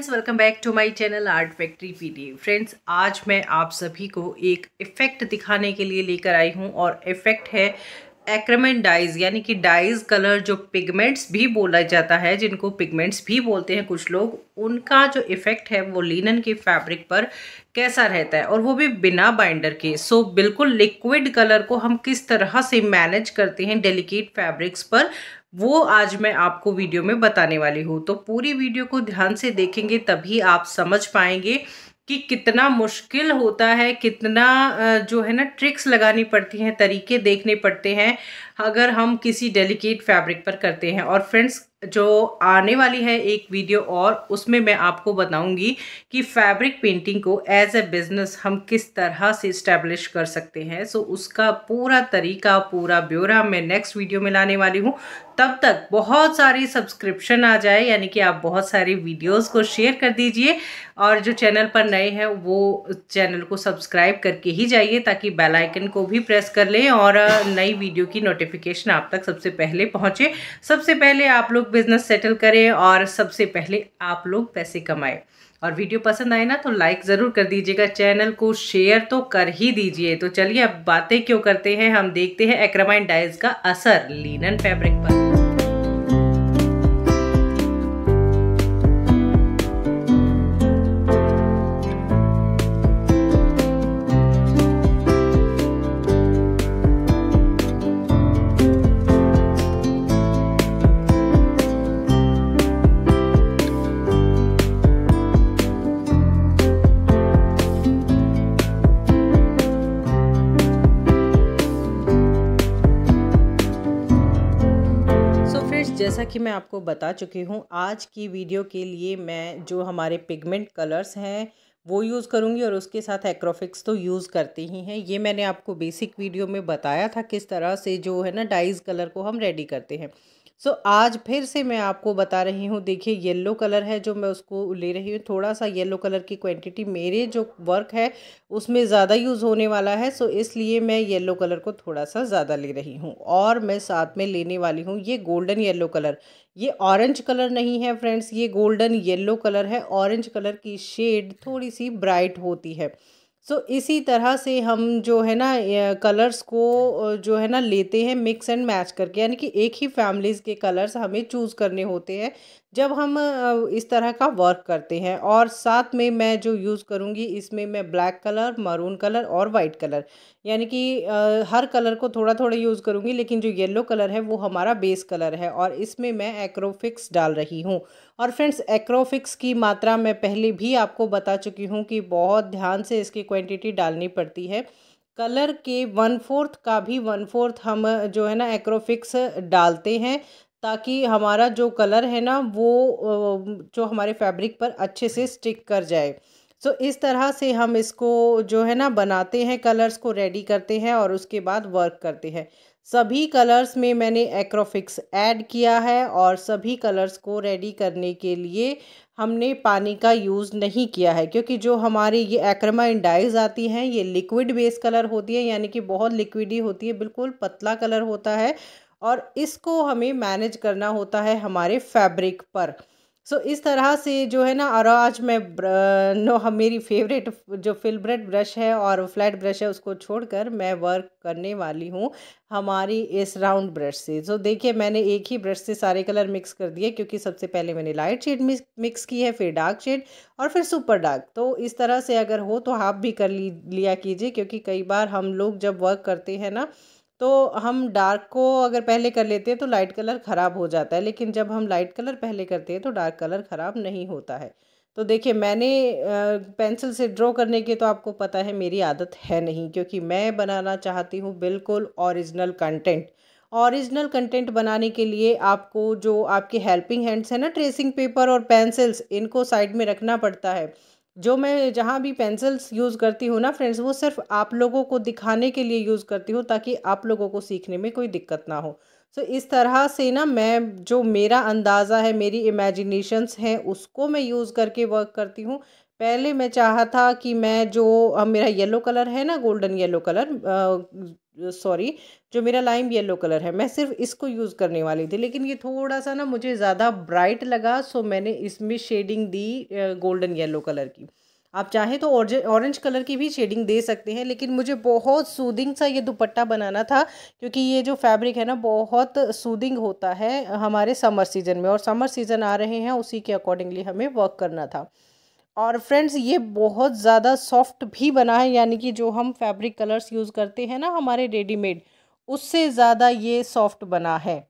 friends welcome back to my channel art factory PD friends आज मैं आप सभी को एक इफ़ेक्ट दिखाने के लिए लेकर आई हूं और इफ़ेक्ट है एक्रेमेंट डाइज यानी कि डाइज कलर जो पिगमेंट्स भी बोला जाता है जिनको पिगमेंट्स भी बोलते हैं कुछ लोग उनका जो इफ़ेक्ट है वो लिनन के फैब्रिक पर कैसा रहता है और वो भी बिना बाइंडर के सो so, बिल्कुल लिक्विड कलर को हम किस तरह से मैनेज करते हैं डेलिकेट फैब्रिक्स पर वो आज मैं आपको वीडियो में बताने वाली हूँ तो पूरी वीडियो को ध्यान से देखेंगे तभी आप समझ पाएंगे कि कितना मुश्किल होता है कितना जो है ना ट्रिक्स लगानी पड़ती हैं तरीके देखने पड़ते हैं अगर हम किसी डेलिकेट फैब्रिक पर करते हैं और फ्रेंड्स जो आने वाली है एक वीडियो और उसमें मैं आपको बताऊंगी कि फैब्रिक पेंटिंग को एज ए बिज़नेस हम किस तरह से इस्टेब्लिश कर सकते हैं सो उसका पूरा तरीका पूरा ब्यौरा मैं नेक्स्ट वीडियो में लाने वाली हूँ तब तक बहुत सारी सब्सक्रिप्शन आ जाए यानी कि आप बहुत सारी वीडियोस को शेयर कर दीजिए और जो चैनल पर नए हैं वो चैनल को सब्सक्राइब करके ही जाइए ताकि बेल आइकन को भी प्रेस कर लें और नई वीडियो की नोटिफिकेशन आप तक सबसे पहले पहुँचे सबसे पहले आप लोग बिज़नेस सेटल करें और सबसे पहले आप लोग पैसे कमाएं और वीडियो पसंद आए ना तो लाइक ज़रूर कर दीजिएगा चैनल को शेयर तो कर ही दीजिए तो चलिए अब बातें क्यों करते हैं हम देखते हैं एक्रामाइन डाइज का असर लीनन फैब्रिक पर जैसा कि मैं आपको बता चुकी हूँ आज की वीडियो के लिए मैं जो हमारे पिगमेंट कलर्स हैं वो यूज़ करूँगी और उसके साथ एक्रोफिक्स तो यूज़ करते ही हैं ये मैंने आपको बेसिक वीडियो में बताया था किस तरह से जो है ना डाइज कलर को हम रेडी करते हैं सो so, आज फिर से मैं आपको बता रही हूँ देखिए येलो कलर है जो मैं उसको ले रही हूँ थोड़ा सा येलो कलर की क्वांटिटी मेरे जो वर्क है उसमें ज़्यादा यूज़ होने वाला है सो so, इसलिए मैं येलो कलर को थोड़ा सा ज़्यादा ले रही हूँ और मैं साथ में लेने वाली हूँ ये गोल्डन येलो कलर ये ऑरेंज कलर नहीं है फ्रेंड्स ये गोल्डन येलो कलर है ऑरेंज कलर की शेड थोड़ी सी ब्राइट होती है सो so, इसी तरह से हम जो है ना कलर्स को जो है ना लेते हैं मिक्स एंड मैच करके यानी कि एक ही फैमिलीज़ के कलर्स हमें चूज़ करने होते हैं जब हम इस तरह का वर्क करते हैं और साथ में मैं जो यूज़ करूँगी इसमें मैं ब्लैक कलर मरून कलर और वाइट कलर यानी कि हर कलर को थोड़ा थोड़ा यूज़ करूँगी लेकिन जो येल्लो कलर है वो हमारा बेस कलर है और इसमें मैं एक्रोफिक्स डाल रही हूँ और फ्रेंड्स एक्रोफिक्स की मात्रा मैं पहले भी आपको बता चुकी हूँ कि बहुत ध्यान से इसकी क्वांटिटी डालनी पड़ती है कलर के वन फोर्थ का भी वन फोर्थ हम जो है ना एक्रोफिक्स डालते हैं ताकि हमारा जो कलर है ना वो जो हमारे फैब्रिक पर अच्छे से स्टिक कर जाए सो so, इस तरह से हम इसको जो है ना बनाते हैं कलर्स को रेडी करते हैं और उसके बाद वर्क करते हैं सभी कलर्स में मैंने एक्रोफिक्स ऐड किया है और सभी कलर्स को रेडी करने के लिए हमने पानी का यूज़ नहीं किया है क्योंकि जो हमारे ये एक्रमा इंडाइज आती हैं ये लिक्विड बेस कलर होती है यानी कि बहुत लिक्विडी होती है बिल्कुल पतला कलर होता है और इसको हमें मैनेज करना होता है हमारे फैब्रिक पर सो so, इस तरह से जो है ना और आज मैं नो हम मेरी फेवरेट जो फिलब्रेड ब्रश है और फ्लैट ब्रश है उसको छोड़कर मैं वर्क करने वाली हूँ हमारी इस राउंड ब्रश से सो so, देखिए मैंने एक ही ब्रश से सारे कलर मिक्स कर दिए क्योंकि सबसे पहले मैंने लाइट शेड मिक्स की है फिर डार्क शेड और फिर सुपर डार्क तो इस तरह से अगर हो तो आप भी कर लिया कीजिए क्योंकि कई बार हम लोग जब वर्क करते हैं ना तो हम डार्क को अगर पहले कर लेते हैं तो लाइट कलर ख़राब हो जाता है लेकिन जब हम लाइट कलर पहले करते हैं तो डार्क कलर ख़राब नहीं होता है तो देखिए मैंने पेंसिल से ड्रॉ करने की तो आपको पता है मेरी आदत है नहीं क्योंकि मैं बनाना चाहती हूँ बिल्कुल ओरिजिनल कंटेंट ओरिजिनल कंटेंट बनाने के लिए आपको जो आपके हेल्पिंग हैंड्स हैं ना ट्रेसिंग पेपर और पेंसिल्स इनको साइड में रखना पड़ता है जो मैं जहाँ भी पेंसिल्स यूज़ करती हूँ ना फ्रेंड्स वो सिर्फ आप लोगों को दिखाने के लिए यूज़ करती हूँ ताकि आप लोगों को सीखने में कोई दिक्कत ना हो सो so, इस तरह से ना मैं जो मेरा अंदाज़ा है मेरी इमेजिनेशंस हैं उसको मैं यूज़ करके वर्क करती हूँ पहले मैं चाहा था कि मैं जो मेरा येलो कलर है ना गोल्डन येलो कलर सॉरी जो मेरा लाइम येलो कलर है मैं सिर्फ इसको यूज़ करने वाली थी लेकिन ये थोड़ा सा ना मुझे ज़्यादा ब्राइट लगा सो मैंने इसमें शेडिंग दी गोल्डन येलो कलर की आप चाहें तो ऑरेंज कलर की भी शेडिंग दे सकते हैं लेकिन मुझे बहुत सूदिंग सा ये दुपट्टा बनाना था क्योंकि ये जो फैब्रिक है ना बहुत सूदिंग होता है हमारे समर सीज़न में और समर सीज़न आ रहे हैं उसी के अकॉर्डिंगली हमें वर्क करना था और फ्रेंड्स ये बहुत ज़्यादा सॉफ्ट भी बना है यानी कि जो हम फैब्रिक कलर्स यूज़ करते हैं ना हमारे रेडीमेड उससे ज़्यादा ये सॉफ्ट बना है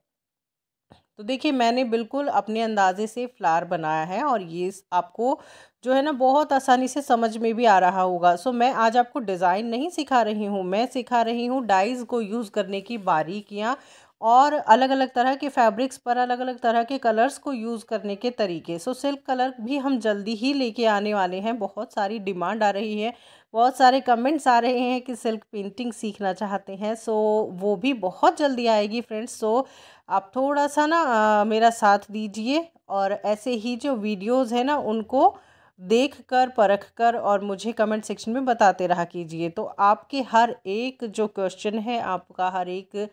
तो देखिए मैंने बिल्कुल अपने अंदाजे से फ्लार बनाया है और ये आपको जो है ना बहुत आसानी से समझ में भी आ रहा होगा सो मैं आज आपको डिज़ाइन नहीं सिखा रही हूँ मैं सिखा रही हूँ डाइज़ को यूज़ करने की बारीकियाँ और अलग अलग तरह के फैब्रिक्स पर अलग अलग तरह के कलर्स को यूज़ करने के तरीके सो सिल्क कलर भी हम जल्दी ही लेके आने वाले हैं बहुत सारी डिमांड आ रही है बहुत सारे कमेंट्स आ रहे हैं कि सिल्क पेंटिंग सीखना चाहते हैं सो वो भी बहुत जल्दी आएगी फ्रेंड्स सो आप थोड़ा सा ना आ, मेरा साथ दीजिए और ऐसे ही जो वीडियोज़ हैं ना उनको देख कर परख कर और मुझे कमेंट सेक्शन में बताते रहा कीजिए तो आपके हर एक जो क्वेश्चन है आपका हर एक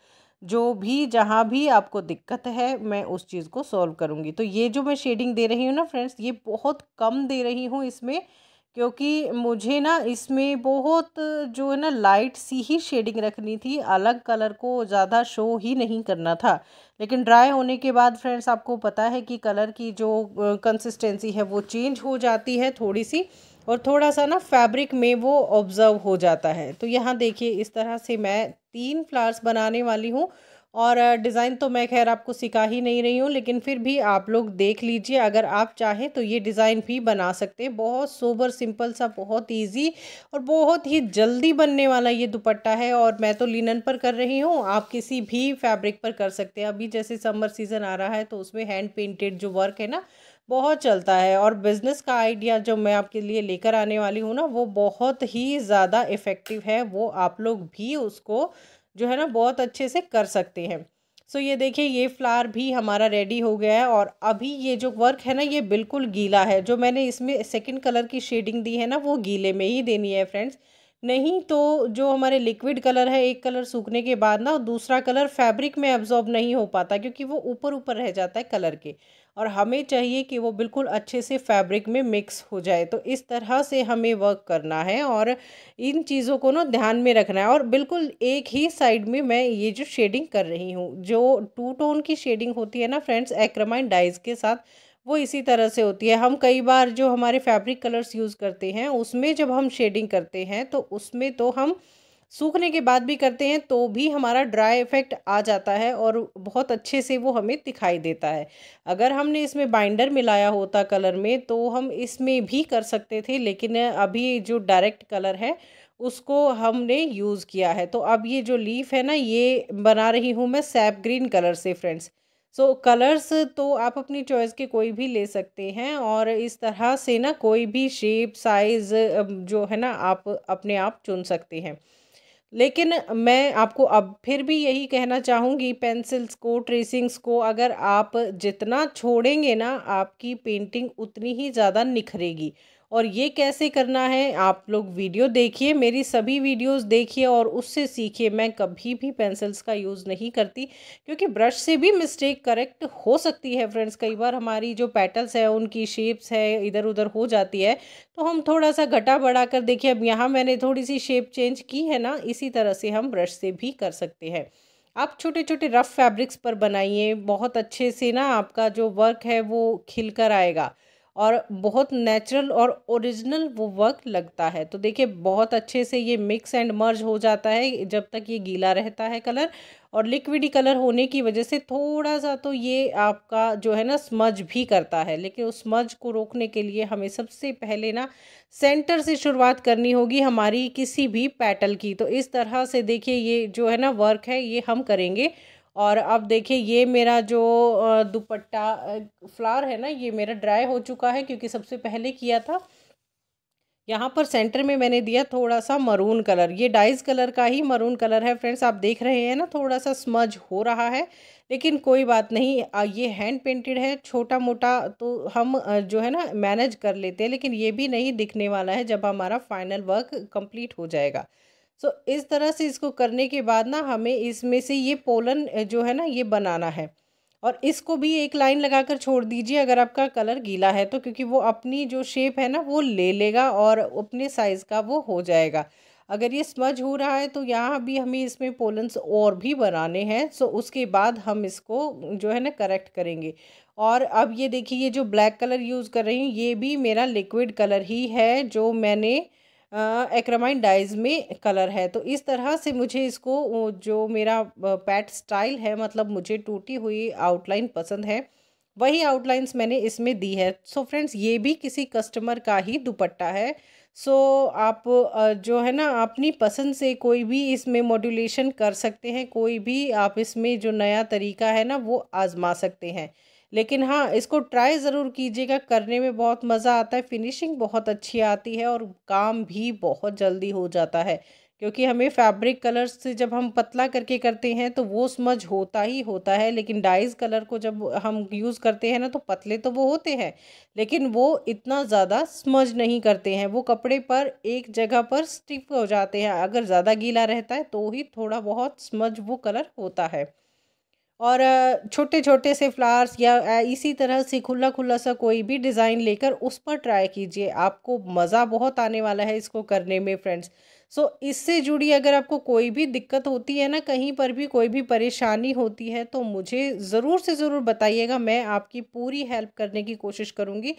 जो भी जहाँ भी आपको दिक्कत है मैं उस चीज़ को सॉल्व करूँगी तो ये जो मैं शेडिंग दे रही हूँ ना फ्रेंड्स ये बहुत कम दे रही हूँ इसमें क्योंकि मुझे ना इसमें बहुत जो है ना लाइट सी ही शेडिंग रखनी थी अलग कलर को ज़्यादा शो ही नहीं करना था लेकिन ड्राई होने के बाद फ्रेंड्स आपको पता है कि कलर की जो कंसिस्टेंसी है वो चेंज हो जाती है थोड़ी सी और थोड़ा सा ना फैब्रिक में वो ऑब्ज़र्व हो जाता है तो यहाँ देखिए इस तरह से मैं तीन फ्लावर्स बनाने वाली हूँ और डिज़ाइन तो मैं खैर आपको सिखा ही नहीं रही हूँ लेकिन फिर भी आप लोग देख लीजिए अगर आप चाहें तो ये डिज़ाइन भी बना सकते हैं बहुत सोबर सिंपल सा बहुत इजी और बहुत ही जल्दी बनने वाला ये दुपट्टा है और मैं तो लिनन पर कर रही हूँ आप किसी भी फैब्रिक पर कर सकते हैं अभी जैसे समर सीज़न आ रहा है तो उसमें हैंड पेंटेड जो वर्क है ना बहुत चलता है और बिज़नेस का आइडिया जो मैं आपके लिए लेकर आने वाली हूँ ना वो बहुत ही ज़्यादा इफ़ेक्टिव है वो आप लोग भी उसको जो है ना बहुत अच्छे से कर सकते हैं सो so, ये देखिए ये फ्लावर भी हमारा रेडी हो गया है और अभी ये जो वर्क है ना ये बिल्कुल गीला है जो मैंने इसमें सेकंड कलर की शेडिंग दी है ना वो गीले में ही देनी है फ्रेंड्स नहीं तो जो हमारे लिक्विड कलर है एक कलर सूखने के बाद ना दूसरा कलर फैब्रिक में एब्जॉर्ब नहीं हो पाता क्योंकि वो ऊपर ऊपर रह जाता है कलर के और हमें चाहिए कि वो बिल्कुल अच्छे से फैब्रिक में मिक्स हो जाए तो इस तरह से हमें वर्क करना है और इन चीज़ों को ना ध्यान में रखना है और बिल्कुल एक ही साइड में मैं ये जो शेडिंग कर रही हूँ जो टू टोन की शेडिंग होती है ना फ्रेंड्स एक्रमाइन डाइज के साथ वो इसी तरह से होती है हम कई बार जो हमारे फैब्रिक कलर्स यूज़ करते हैं उसमें जब हम शेडिंग करते हैं तो उसमें तो हम सूखने के बाद भी करते हैं तो भी हमारा ड्राई इफेक्ट आ जाता है और बहुत अच्छे से वो हमें दिखाई देता है अगर हमने इसमें बाइंडर मिलाया होता कलर में तो हम इसमें भी कर सकते थे लेकिन अभी जो डायरेक्ट कलर है उसको हमने यूज़ किया है तो अब ये जो लीफ है ना ये बना रही हूँ मैं सैप ग्रीन कलर से फ्रेंड्स सो so, कलर्स तो आप अपनी चॉइस के कोई भी ले सकते हैं और इस तरह से ना कोई भी शेप साइज़ जो है ना आप अपने आप चुन सकते हैं लेकिन मैं आपको अब फिर भी यही कहना चाहूँगी पेंसिल्स को ट्रेसिंग्स को अगर आप जितना छोड़ेंगे ना आपकी पेंटिंग उतनी ही ज़्यादा निखरेगी और ये कैसे करना है आप लोग वीडियो देखिए मेरी सभी वीडियोस देखिए और उससे सीखिए मैं कभी भी पेंसिल्स का यूज़ नहीं करती क्योंकि ब्रश से भी मिस्टेक करेक्ट हो सकती है फ्रेंड्स कई बार हमारी जो पैटल्स है उनकी शेप्स है इधर उधर हो जाती है तो हम थोड़ा सा घटा बढ़ा कर देखिए अब यहाँ मैंने थोड़ी सी शेप चेंज की है ना इसी तरह से हम ब्रश से भी कर सकते हैं आप छोटे छोटे रफ़ फैब्रिक्स पर बनाइए बहुत अच्छे से ना आपका जो वर्क है वो खिलकर आएगा और बहुत नेचुरल और ओरिजिनल वो वर्क लगता है तो देखिए बहुत अच्छे से ये मिक्स एंड मर्ज हो जाता है जब तक ये गीला रहता है कलर और लिक्विडी कलर होने की वजह से थोड़ा सा तो ये आपका जो है ना स्मज भी करता है लेकिन उस स्मज को रोकने के लिए हमें सबसे पहले ना सेंटर से शुरुआत करनी होगी हमारी किसी भी पैटल की तो इस तरह से देखिए ये जो है ना वर्क है ये हम करेंगे और अब देखिए ये मेरा जो दुपट्टा फ्लावर है ना ये मेरा ड्राई हो चुका है क्योंकि सबसे पहले किया था यहाँ पर सेंटर में मैंने दिया थोड़ा सा मरून कलर ये डाइज कलर का ही मरून कलर है फ्रेंड्स आप देख रहे हैं ना थोड़ा सा स्मज हो रहा है लेकिन कोई बात नहीं ये हैंड पेंटेड है छोटा मोटा तो हम जो है ना मैनेज कर लेते हैं लेकिन ये भी नहीं दिखने वाला है जब हमारा फाइनल वर्क कंप्लीट हो जाएगा सो इस तरह से इसको करने के बाद ना हमें इसमें से ये पोलन जो है ना ये बनाना है और इसको भी एक लाइन लगाकर छोड़ दीजिए अगर आपका कलर गीला है तो क्योंकि वो अपनी जो शेप है ना वो ले लेगा और अपने साइज़ का वो हो जाएगा अगर ये स्मज हो रहा है तो यहाँ भी हमें इसमें पोलन्स और भी बनाने हैं सो उसके बाद हम इसको जो है ना करेक्ट करेंगे और अब ये देखिए ये जो ब्लैक कलर यूज़ कर रही हूँ ये भी मेरा लिक्विड कलर ही है जो मैंने एक्रमाइन डाइज में कलर है तो इस तरह से मुझे इसको जो मेरा पैट स्टाइल है मतलब मुझे टूटी हुई आउटलाइन पसंद है वही आउटलाइंस मैंने इसमें दी है सो so फ्रेंड्स ये भी किसी कस्टमर का ही दुपट्टा है सो so, आप जो है ना अपनी पसंद से कोई भी इसमें मॉड्यूलेशन कर सकते हैं कोई भी आप इसमें जो नया तरीका है ना वो आज़मा सकते हैं लेकिन हाँ इसको ट्राई ज़रूर कीजिएगा करने में बहुत मज़ा आता है फिनिशिंग बहुत अच्छी आती है और काम भी बहुत जल्दी हो जाता है क्योंकि हमें फैब्रिक कलर्स से जब हम पतला करके करते हैं तो वो स्मज होता ही होता है लेकिन डाइज कलर को जब हम यूज़ करते हैं ना तो पतले तो वो होते हैं लेकिन वो इतना ज़्यादा स्मज नहीं करते हैं वो कपड़े पर एक जगह पर स्टिफ हो जाते हैं अगर ज़्यादा गीला रहता है तो ही थोड़ा बहुत स्मज वो कलर होता है और छोटे छोटे से फ्लावर्स या इसी तरह से खुला खुला सा कोई भी डिज़ाइन लेकर उस पर ट्राई कीजिए आपको मज़ा बहुत आने वाला है इसको करने में फ्रेंड्स सो so, इससे जुड़ी अगर आपको कोई भी दिक्कत होती है ना कहीं पर भी कोई भी परेशानी होती है तो मुझे ज़रूर से ज़रूर बताइएगा मैं आपकी पूरी हेल्प करने की कोशिश करूँगी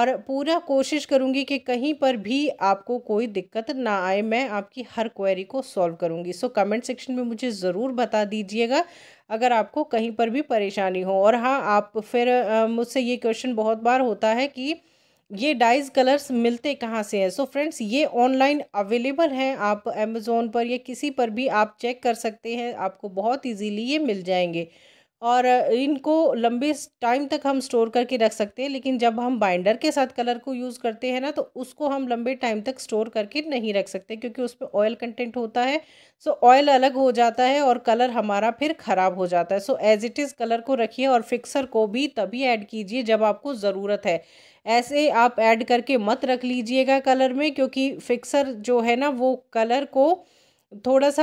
और पूरा कोशिश करूँगी कि कहीं पर भी आपको कोई दिक्कत ना आए मैं आपकी हर क्वेरी को सॉल्व करूँगी सो कमेंट सेक्शन में मुझे ज़रूर बता दीजिएगा अगर आपको कहीं पर भी परेशानी हो और हाँ आप फिर मुझसे ये क्वेश्चन बहुत बार होता है कि ये डाइज कलर्स मिलते कहाँ से हैं सो फ्रेंड्स ये ऑनलाइन अवेलेबल हैं आप अमेज़ोन पर या किसी पर भी आप चेक कर सकते हैं आपको बहुत इजीली ये मिल जाएंगे और इनको लंबे टाइम तक हम स्टोर करके रख सकते हैं लेकिन जब हम बाइंडर के साथ कलर को यूज़ करते हैं ना तो उसको हम लंबे टाइम तक स्टोर करके नहीं रख सकते क्योंकि उस पर ऑयल कंटेंट होता है सो ऑयल अलग हो जाता है और कलर हमारा फिर ख़राब हो जाता है so as it is colour को रखिए और फिक्सर को भी तभी ऐड कीजिए जब आपको ज़रूरत है ऐसे आप ऐड करके मत रख लीजिएगा कलर में क्योंकि फिक्सर जो है ना वो कलर को थोड़ा सा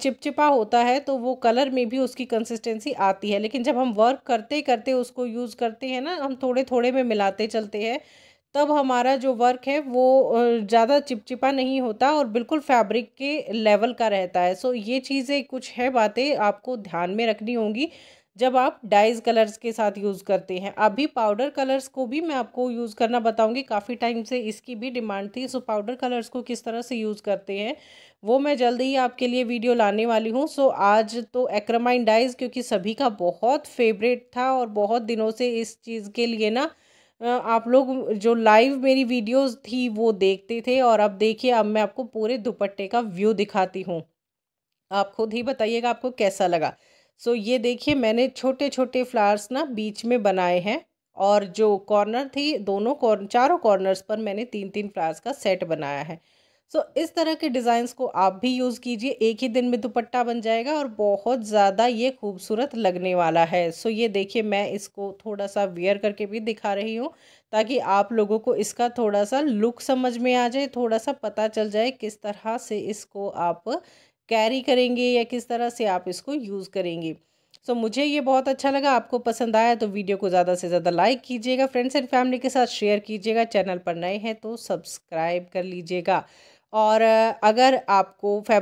चिपचिपा होता है तो वो कलर में भी उसकी कंसिस्टेंसी आती है लेकिन जब हम वर्क करते करते उसको यूज़ करते हैं ना हम थोड़े थोड़े में मिलाते चलते हैं तब हमारा जो वर्क है वो ज़्यादा चिपचिपा नहीं होता और बिल्कुल फैब्रिक के लेवल का रहता है सो ये चीज़ें कुछ है बातें आपको ध्यान में रखनी होंगी जब आप डाइज कलर्स के साथ यूज़ करते हैं अभी पाउडर कलर्स को भी मैं आपको यूज़ करना बताऊंगी काफ़ी टाइम से इसकी भी डिमांड थी सो पाउडर कलर्स को किस तरह से यूज़ करते हैं वो मैं जल्दी ही आपके लिए वीडियो लाने वाली हूँ सो आज तो एक्रामाइन डाइज क्योंकि सभी का बहुत फेवरेट था और बहुत दिनों से इस चीज़ के लिए ना आप लोग जो लाइव मेरी वीडियोस थी वो देखते थे और अब देखिए अब मैं आपको पूरे दुपट्टे का व्यू दिखाती हूँ आप खुद ही बताइएगा आपको कैसा लगा सो so, ये देखिए मैंने छोटे छोटे फ्लावर्स ना बीच में बनाए हैं और जो कॉर्नर थी दोनों कॉर्न चारों कॉर्नर्स पर मैंने तीन तीन फ्लावर्स का सेट बनाया है सो so, इस तरह के डिज़ाइंस को आप भी यूज़ कीजिए एक ही दिन में दुपट्टा बन जाएगा और बहुत ज़्यादा ये खूबसूरत लगने वाला है सो so, ये देखिए मैं इसको थोड़ा सा वेयर करके भी दिखा रही हूँ ताकि आप लोगों को इसका थोड़ा सा लुक समझ में आ जाए थोड़ा सा पता चल जाए किस तरह से इसको आप कैरी करेंगे या किस तरह से आप इसको यूज़ करेंगे सो so, मुझे ये बहुत अच्छा लगा आपको पसंद आया तो वीडियो को ज़्यादा से ज़्यादा लाइक कीजिएगा फ्रेंड्स एंड फैमिली के साथ शेयर कीजिएगा चैनल पर नए हैं तो सब्सक्राइब कर लीजिएगा और अगर आपको फैब